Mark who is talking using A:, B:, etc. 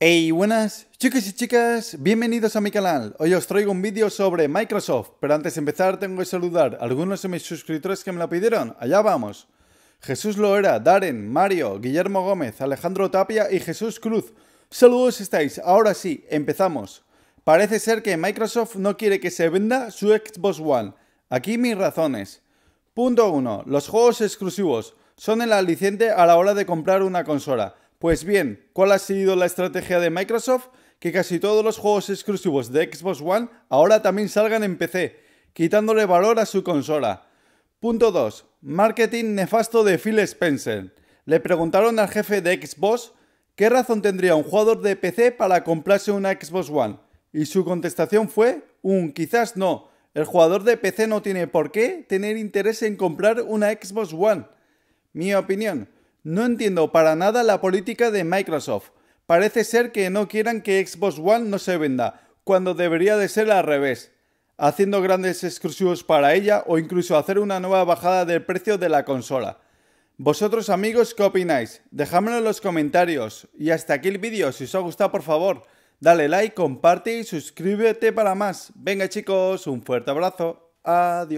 A: Hey, buenas chicos y chicas, bienvenidos a mi canal. Hoy os traigo un vídeo sobre Microsoft, pero antes de empezar tengo que saludar a algunos de mis suscriptores que me lo pidieron. Allá vamos. Jesús Loera, Darren, Mario, Guillermo Gómez, Alejandro Tapia y Jesús Cruz. Saludos estáis, ahora sí, empezamos. Parece ser que Microsoft no quiere que se venda su Xbox One. Aquí mis razones. Punto 1. Los juegos exclusivos son el aliciente a la hora de comprar una consola. Pues bien, ¿cuál ha sido la estrategia de Microsoft? Que casi todos los juegos exclusivos de Xbox One ahora también salgan en PC, quitándole valor a su consola. Punto 2. Marketing nefasto de Phil Spencer. Le preguntaron al jefe de Xbox qué razón tendría un jugador de PC para comprarse una Xbox One. Y su contestación fue un quizás no. El jugador de PC no tiene por qué tener interés en comprar una Xbox One. Mi opinión, no entiendo para nada la política de Microsoft. Parece ser que no quieran que Xbox One no se venda, cuando debería de ser al revés, haciendo grandes exclusivos para ella o incluso hacer una nueva bajada del precio de la consola. Vosotros amigos, ¿qué opináis? Dejadmelo en los comentarios. Y hasta aquí el vídeo, si os ha gustado por favor, dale like, comparte y suscríbete para más. Venga chicos, un fuerte abrazo. Adiós.